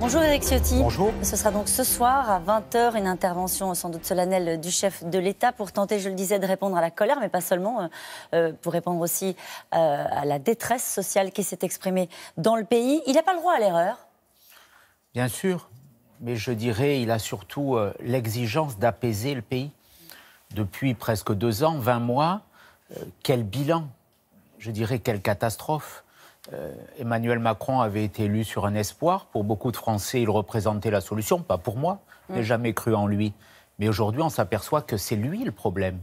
Bonjour Eric Ciotti. Ce sera donc ce soir à 20h une intervention sans doute solennelle du chef de l'État pour tenter, je le disais, de répondre à la colère, mais pas seulement, euh, euh, pour répondre aussi euh, à la détresse sociale qui s'est exprimée dans le pays. Il n'a pas le droit à l'erreur Bien sûr, mais je dirais il a surtout l'exigence d'apaiser le pays. Depuis presque deux ans, 20 mois, quel bilan Je dirais quelle catastrophe euh, Emmanuel Macron avait été élu sur un espoir. Pour beaucoup de Français, il représentait la solution. Pas pour moi. Mm. Je n'ai jamais cru en lui. Mais aujourd'hui, on s'aperçoit que c'est lui le problème.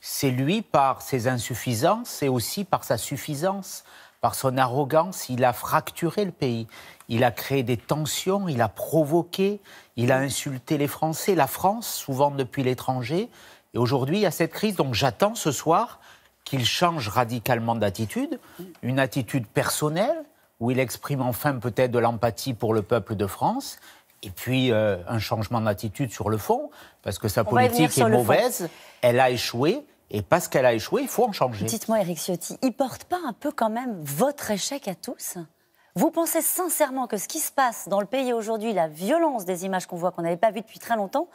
C'est lui par ses insuffisances et aussi par sa suffisance, par son arrogance. Il a fracturé le pays. Il a créé des tensions, il a provoqué, il a insulté les Français, la France, souvent depuis l'étranger. Et aujourd'hui, il y a cette crise. Donc j'attends ce soir qu'il change radicalement d'attitude, une attitude personnelle, où il exprime enfin peut-être de l'empathie pour le peuple de France, et puis euh, un changement d'attitude sur le fond, parce que sa politique est mauvaise, elle a échoué, et parce qu'elle a échoué, il faut en changer. Dites-moi, Eric Ciotti, il porte pas un peu quand même votre échec à tous vous pensez sincèrement que ce qui se passe dans le pays aujourd'hui, la violence des images qu'on voit, qu'on n'avait pas vues depuis très longtemps,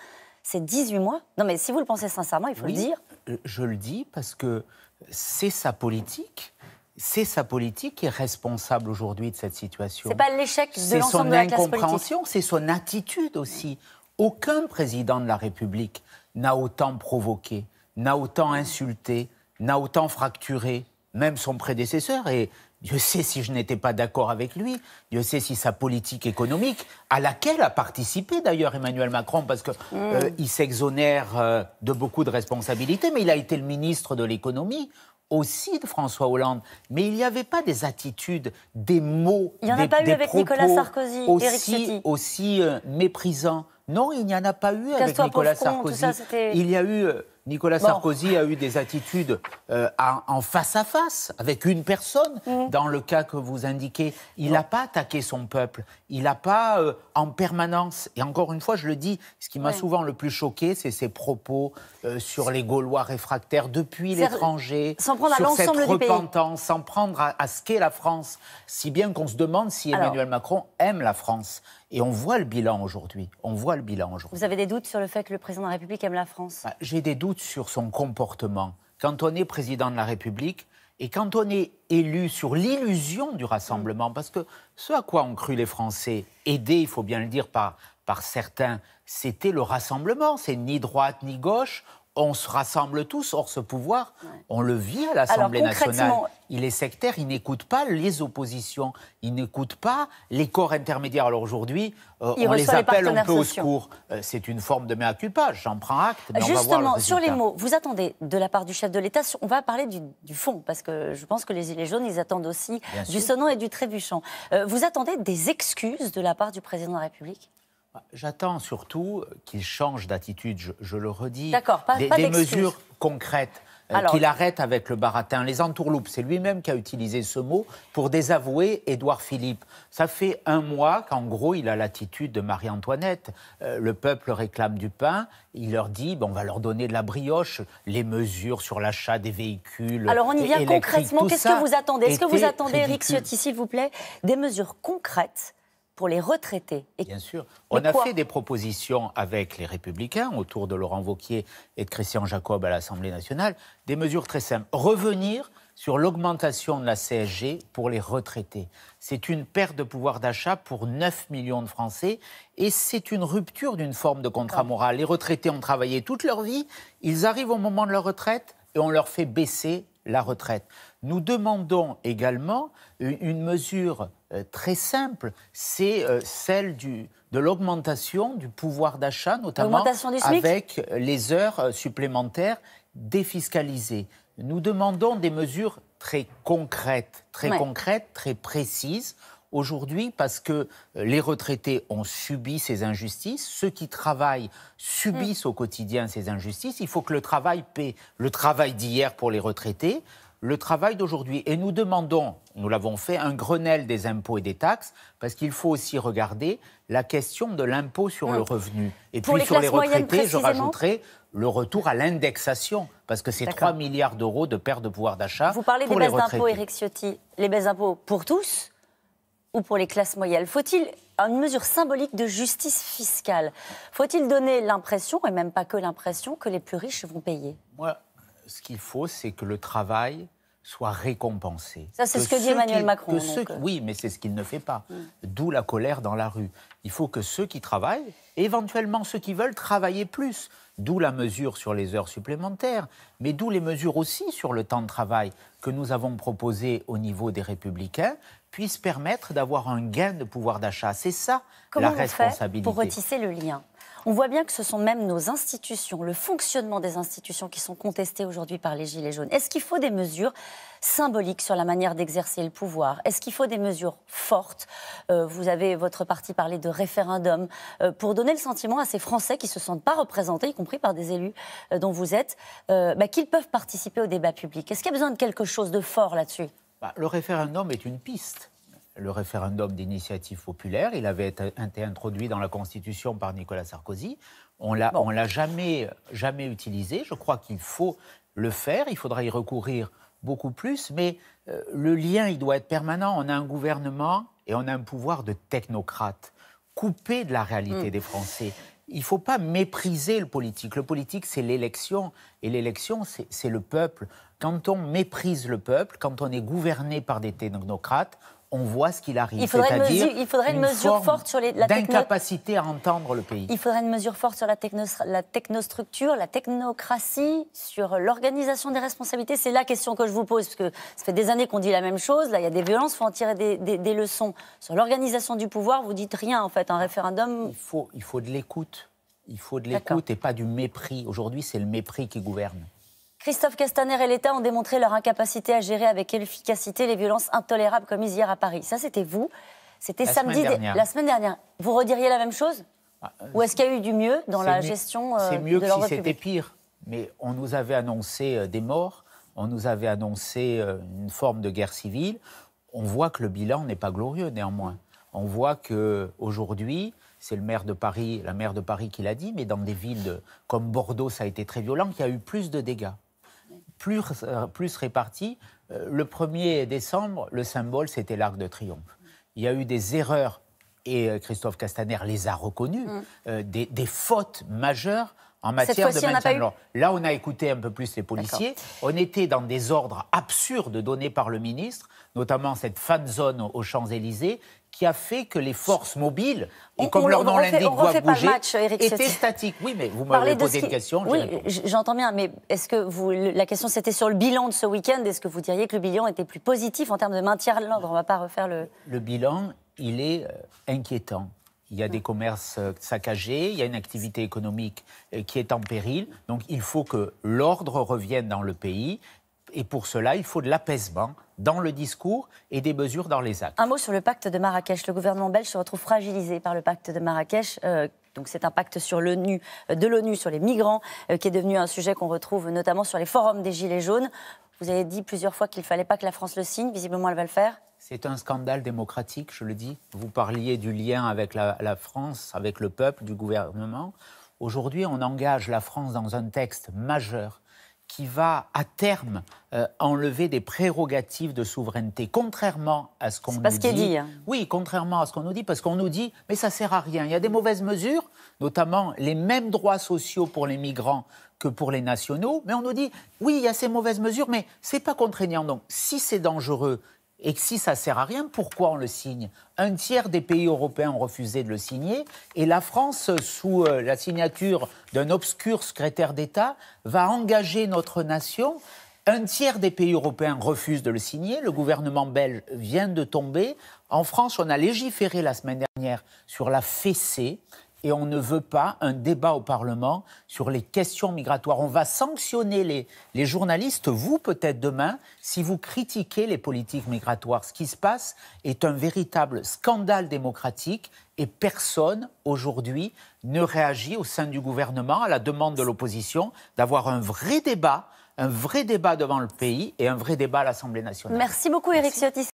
c'est 18 mois Non, mais si vous le pensez sincèrement, il faut le dire. Euh, je le dis parce que c'est sa politique. C'est sa politique qui est responsable aujourd'hui de cette situation. C'est pas l'échec de l'ensemble de la classe politique. C'est son incompréhension, c'est son attitude aussi. Aucun président de la République n'a autant provoqué, n'a autant insulté, n'a autant fracturé, même son prédécesseur. Et Dieu sait si je n'étais pas d'accord avec lui, je sais si sa politique économique, à laquelle a participé d'ailleurs Emmanuel Macron, parce qu'il mm. euh, s'exonère euh, de beaucoup de responsabilités, mais il a été le ministre de l'économie aussi de François Hollande, mais il n'y avait pas des attitudes, des mots, il a avec Nicolas Sarkozy, aussi, aussi euh, méprisants. Non, il n'y en a pas eu avec Nicolas Sarkozy. il y a eu Nicolas Sarkozy a eu des attitudes euh, en face à face avec une personne. Mm -hmm. Dans le cas que vous indiquez, il n'a pas attaqué son peuple. Il n'a pas euh, en permanence. Et encore une fois, je le dis, ce qui m'a souvent le plus choqué, c'est ses propos euh, sur les Gaulois réfractaires depuis l'étranger, sans sur cette repentance, sans prendre à, ce qu'est la France. Si bien qu'on se demande si Emmanuel Macron aime la France. Et on voit le bilan aujourd'hui. On voit le bilan aujourd'hui. Vous avez des doutes sur le fait que le président de la République aime la France bah, J'ai des doutes sur son comportement. Quand on est président de la République, et quand on est élu sur l'illusion du rassemblement, parce que ce à quoi ont cru les Français, aidés, il faut bien le dire, par, par certains, c'était le rassemblement. C'est ni droite ni gauche on se rassemble tous. hors ce pouvoir, on le vit à l'Assemblée nationale. Il est sectaire, il n'écoute pas les oppositions, il n'écoute pas les corps intermédiaires. Alors aujourd'hui, euh, on les appelle un peu au secours. Euh, c'est une forme de mea culpa, j'en prends acte. Mais Justement, sur les mots, vous attendez de la part du chef de l'État, on va parler du, fond, parce que je pense que les Gilets jaunes, ils attendent aussi du sonnant et du trébuchant. Euh, vous attendez des excuses de la part du président de la République bah, j'attends surtout euh, qu'il change d'attitude, je, le redis. des, mesures concrètes. Euh, qu'il arrête avec le baratin, les entourloupes. C'est lui-même qui a utilisé ce mot pour désavouer Édouard Philippe. Ça fait un mois qu'en gros, il a l'attitude de Marie-Antoinette. Euh, le peuple réclame du pain. Il leur dit, on va leur donner de la brioche, les mesures sur l'achat des véhicules. Alors on y vient concrètement. Qu'est-ce que vous attendez Est-ce que vous attendez, Eric Ciotti, s'il vous plaît, des mesures concrètes pour les retraités. Bien sûr. On a fait des propositions avec les Républicains, autour de Laurent Vauquier et de Christian Jacob à l'Assemblée nationale, des mesures très simples. Revenir sur l'augmentation de la CSG pour les retraités. C'est une perte de pouvoir d'achat pour 9 millions de Français et c'est une rupture d'une forme de contrat moral. Les retraités ont travaillé toute leur vie, ils arrivent au moment de leur retraite et on leur fait baisser la retraite. Nous demandons également une mesure euh, très simple, c'est euh, celle de l'augmentation du pouvoir d'achat, notamment avec euh, les heures supplémentaires défiscalisées. Nous demandons des mesures très concrètes, très concrètes, très précises aujourd'hui parce que euh, les retraités ont subi ces injustices, ceux qui travaillent subissent au quotidien ces injustices. Il faut que le travail paie le travail d'hier pour les retraités, le travail d'aujourd'hui. Et nous demandons, nous l'avons fait, un Grenelle des impôts et des taxes, parce qu'il faut aussi regarder la question de l'impôt sur le mmh. revenu. Et puis sur les retraités, je rajouterai le retour à l'indexation, parce que c'est 3 milliards d'euros de perte de pouvoir d'achat. Vous parlez pour des baisses d'impôts, Eric Ciotti. Les baisses d'impôts pour tous ou pour les classes moyennes Faut-il une mesure symbolique de justice fiscale Faut-il donner l'impression, et même pas que l'impression, que les plus riches vont payer Moi, ce qu'il faut, c'est que le travail soit récompensé. Ça, c'est ce que dit Emmanuel Macron. oui, mais c'est ce qu'il ne fait pas. Hmm. D'où la colère dans la rue. Il faut que ceux qui travaillent, éventuellement ceux qui veulent, travailler plus. D'où la mesure sur les heures supplémentaires mais d'où les mesures aussi sur le temps de travail que nous avons proposées au niveau des républicains puissent permettre d'avoir un gain de pouvoir d'achat. C'est ça la on Fait pour retisser le lien. On voit bien que ce sont même nos institutions, le fonctionnement des institutions qui sont contestées aujourd'hui par les Gilets jaunes. Est-ce qu'il faut des mesures symboliques sur la manière d'exercer le pouvoir Est-ce qu'il faut des mesures fortes euh, Vous avez, votre parti, parlé de référendum euh, pour donner le sentiment à ces Français qui ne se sentent pas représentés, y compris par des élus euh, dont vous êtes, bah, qu'ils peuvent participer au débat public. Est-ce qu'il y a besoin de quelque chose de fort là-dessus bah, Le référendum est une piste le référendum d'initiative populaire. Il avait été introduit dans la Constitution par Nicolas Sarkozy. On l'a, on l'a jamais, jamais utilisé. Je crois qu'il faut le faire. Il faudra y recourir beaucoup plus. Mais euh, le lien, il doit être permanent. On a un gouvernement et on a un pouvoir de technocrate coupé de la réalité hmm. des Français il ne faut pas mépriser le politique. Le politique, c'est l'élection, et l'élection, c'est le peuple. Quand on méprise le peuple, quand on est gouverné par des technocrates, on voit ce qu'il arrive. Il faudrait une, mesure, forte sur les, la d'incapacité à entendre le pays. Il faudrait une mesure forte sur la, techno, la technostructure, la technocratie, sur l'organisation des responsabilités. C'est la question que je vous pose, parce que ça fait des années qu'on dit la même chose. Là, il y a des violences, il faut en tirer des, leçons. Sur l'organisation du pouvoir, vous dites rien, en fait. Un référendum... il faut de l'écoute. Il faut de l'écoute et pas du mépris. Aujourd'hui, c'est le mépris qui gouverne. Christophe Castaner et l'État ont démontré leur incapacité à gérer avec efficacité les violences intolérables commises hier à Paris. Ça, c'était vous. C'était samedi, la semaine dernière. Vous rediriez la même chose ah, euh, Ou est-ce qu'il y a eu du mieux dans la de gestion C'est euh, mieux que si c'était pire. Mais on nous avait annoncé euh, des morts, on nous avait annoncé une forme de guerre civile. On voit que le bilan n'est pas glorieux néanmoins. On voit que aujourd'hui, c'est le maire de Paris, la maire de Paris qui l'a dit, mais dans des villes comme Bordeaux, ça a été très violent, il y a eu plus de dégâts plus, euh, plus répartis. Euh, le 1er décembre, le symbole, c'était l'Arc de Triomphe. Il y a eu des erreurs, et euh, Christophe Castaner les a reconnues, mm. des, des fautes majeures en matière de maintien de l'ordre. Là, on a écouté un peu plus les policiers. On était dans des ordres absurdes donnés par le ministre, notamment cette fan zone aux Champs-Élysées, qui a fait que les forces mobiles, et comme on, leur nom l'indique, bouger, étaient statiques. Oui, mais vous m'avez posé une question. Oui, j'entends bien, mais est-ce que vous, la question c'était sur le bilan de ce week-end Est-ce que vous diriez que le bilan était plus positif en termes de maintien de l'ordre On ne va pas refaire le. Le bilan, il est euh, inquiétant. Il y a des mm. commerces euh, saccagés, il y a une activité économique euh, qui est en péril. Donc il faut que l'ordre revienne dans le pays. Et pour cela, il faut de l'apaisement dans le discours et des mesures dans les actes. Un mot sur le pacte de Marrakech. Le gouvernement belge se retrouve fragilisé par le pacte de Marrakech. Euh, donc c'est un pacte sur l'ONU, euh, de l'ONU sur les migrants euh, qui est devenu un sujet qu'on retrouve notamment sur les forums des Gilets jaunes. Vous avez dit plusieurs fois qu'il ne fallait pas que la France le signe. Visiblement, elle va le faire. C'est un scandale démocratique, je le dis. Vous parliez du lien avec la France, avec le peuple, du gouvernement. Aujourd'hui, on engage la France dans un texte majeur qui va à terme euh, enlever des prérogatives de souveraineté, contrairement à ce qu'on nous dit. Hein. Oui, contrairement à ce qu'on nous dit, parce qu'on nous dit mais ça sert à rien. Il y a des mauvaises mesures, notamment les mêmes droits sociaux pour les migrants que pour les nationaux, mais on nous dit oui, il y a ces mauvaises mesures, mais c'est pas contraignant. Donc, si c'est dangereux et si ça sert à rien, pourquoi on le signe Un tiers des pays européens ont refusé de le signer et la France, sous euh, la signature d'un obscur secrétaire d'État, va engager notre nation. Un tiers des pays européens refusent de le signer. Le gouvernement belge vient de tomber. En France, on a légiféré la semaine dernière sur la fessée, et on ne veut pas un débat au Parlement sur les questions migratoires. On va sanctionner les, les journalistes, vous peut-être demain, si vous critiquez les politiques migratoires. Ce qui se passe est un véritable scandale démocratique et personne aujourd'hui ne réagit au sein du gouvernement à la demande de l'opposition d'avoir un vrai débat, un vrai débat devant le pays et un vrai débat à l'Assemblée nationale. Merci beaucoup Eric Ciotti.